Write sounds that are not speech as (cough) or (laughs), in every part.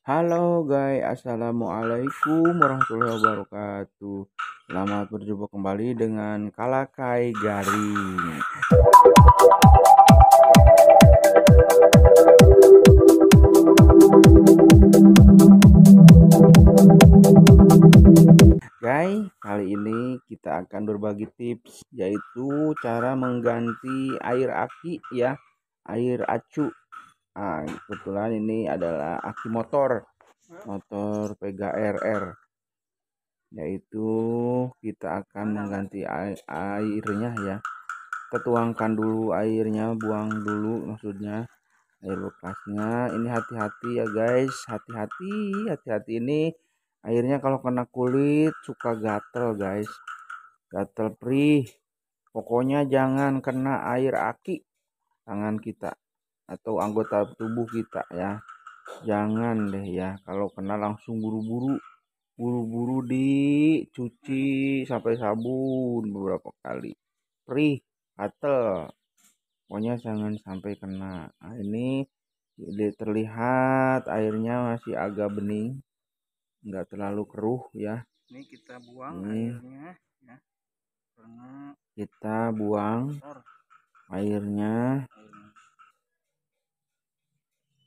Halo guys, assalamualaikum warahmatullahi wabarakatuh. Selamat berjumpa kembali dengan Kalakai Garing. Guys, kali ini kita akan berbagi tips yaitu cara mengganti air aki ya, air acu Nah, kebetulan ini adalah aki motor motor PGRR yaitu kita akan mengganti air, airnya ya Ketuangkan dulu airnya buang dulu maksudnya air bekasnya ini hati-hati ya guys hati-hati hati-hati ini airnya kalau kena kulit suka gatel guys gatel perih pokoknya jangan kena air aki tangan kita atau anggota tubuh kita ya jangan deh ya kalau kena langsung buru-buru buru-buru dicuci sampai sabun beberapa kali perih atau pokoknya jangan sampai kena nah, ini terlihat airnya masih agak bening enggak terlalu keruh ya ini kita buang ini. airnya ya karena kita buang airnya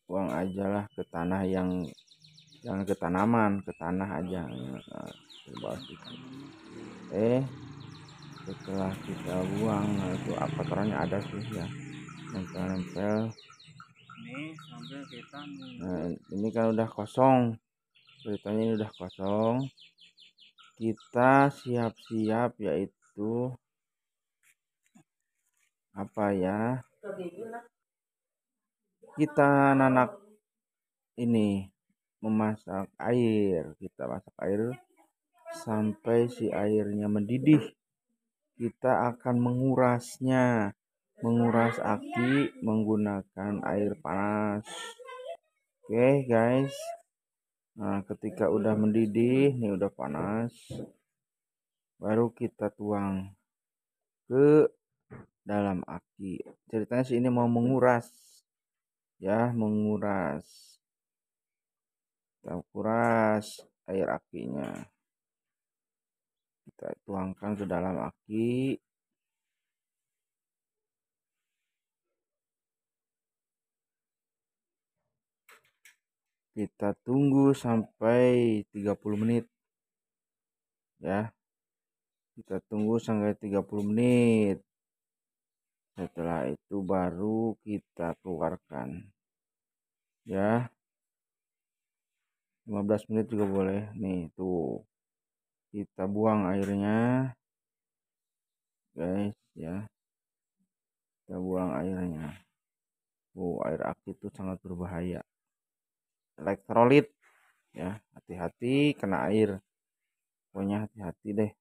buang aja lah ke tanah yang jangan ke tanaman ke tanah aja nah, eh setelah kita buang nah itu apatorannya ada sih ya nempel-nempel ini sambil kita nah, ini kan udah kosong ceritanya ini udah kosong kita siap-siap yaitu apa ya kita nanak ini memasak air kita masak air sampai si airnya mendidih kita akan mengurasnya menguras aki menggunakan air panas oke okay, guys nah ketika udah mendidih ini udah panas baru kita tuang ke dalam aki ceritanya sih ini mau menguras ya menguras kita kuras air akinya kita tuangkan ke dalam aki kita tunggu sampai 30 menit ya kita tunggu sampai 30 menit setelah itu baru kita keluarkan ya 15 menit juga boleh nih tuh kita buang airnya guys ya kita buang airnya oh air aktif itu sangat berbahaya elektrolit ya hati-hati kena air pokoknya hati-hati deh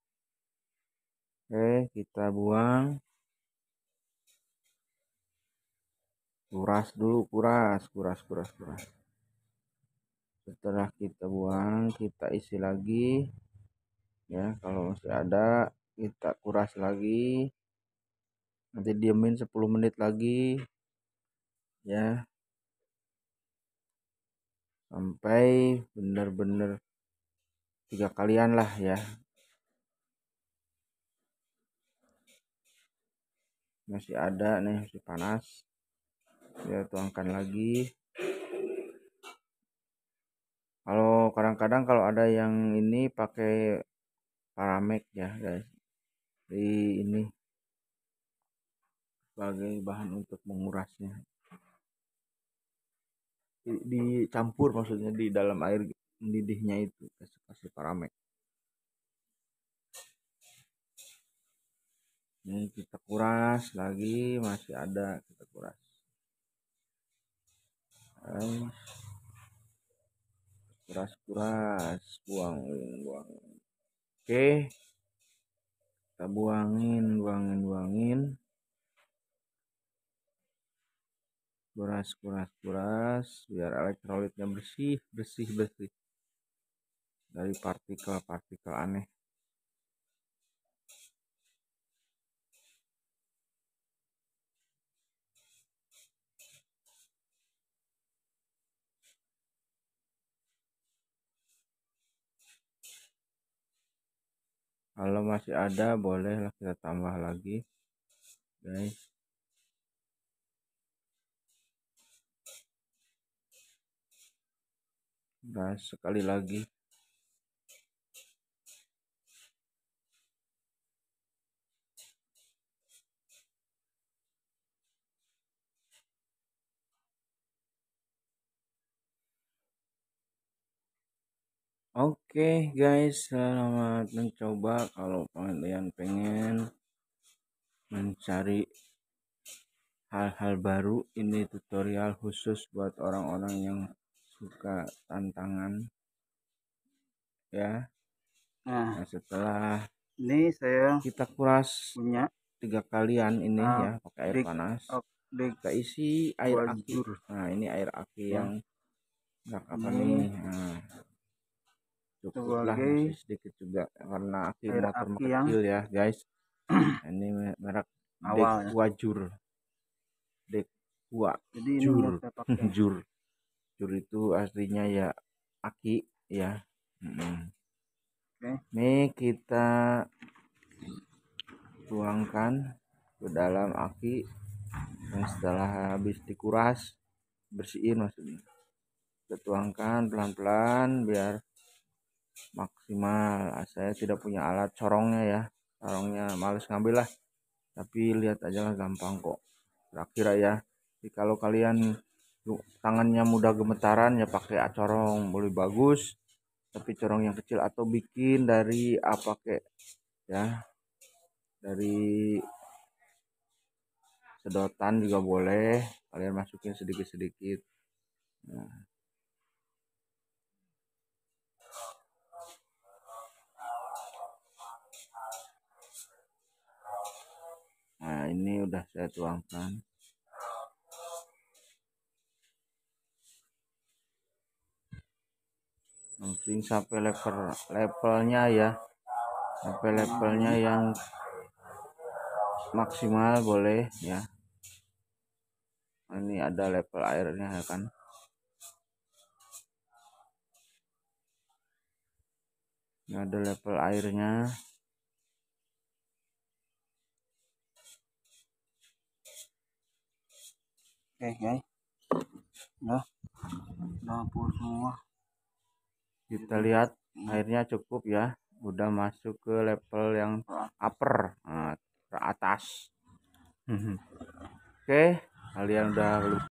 oke kita buang kuras dulu kuras kuras kuras kuras setelah kita buang kita isi lagi ya kalau masih ada kita kuras lagi nanti diemin 10 menit lagi ya sampai benar-benar tiga kalian lah ya masih ada nih masih panas ya tuangkan lagi kalau kadang-kadang kalau ada yang ini pakai paramek ya guys di ini sebagai bahan untuk mengurasnya dicampur maksudnya di dalam air mendidihnya itu kasih kasih paramek ini kita kuras lagi masih ada kita kuras keras kuras kuras buangin buang, oke kita buangin buangin buangin kuras kuras kuras biar elektrolitnya bersih bersih bersih dari partikel-partikel aneh kalau masih ada bolehlah kita tambah lagi guys nah sekali lagi Oke okay, guys, selamat mencoba kalau kalian pengen mencari hal-hal baru. Ini tutorial khusus buat orang-orang yang suka tantangan. Ya. Nah, nah setelah ini saya kita kuras punya tiga kalian ini nah, ya pakai air panas. Dik, kita isi air akhir Nah, ini air aki yang enggak apa nih. Nah, cukup lah masih sedikit juga karena aki motor aki yang... kecil ya guys (clears throat) ini merek awal ya. dek wajur dek gua jadi jur (laughs) jur jur itu aslinya ya aki ya hmm. okay. ini kita tuangkan ke dalam aki dan setelah habis dikuras bersihin maksudnya kita tuangkan pelan-pelan biar maksimal ah, saya tidak punya alat corongnya ya corongnya males ngambil lah tapi lihat aja lah gampang kok terakhir ya jadi kalau kalian tangannya mudah gemetaran ya pakai acorong boleh bagus tapi corong yang kecil atau bikin dari apa ah, kek ya dari sedotan juga boleh kalian masukin sedikit-sedikit nah Nah, ini udah saya tuangkan. Penting sampai level levelnya ya. Sampai levelnya yang maksimal boleh ya. Ini ada level airnya ya kan. Ini ada level airnya. Oke, guys. Ya. Nah, ya. dapur semua. Kita lihat airnya cukup ya. Udah masuk ke level yang upper, nah, ke atas. (laughs) Oke, kalian udah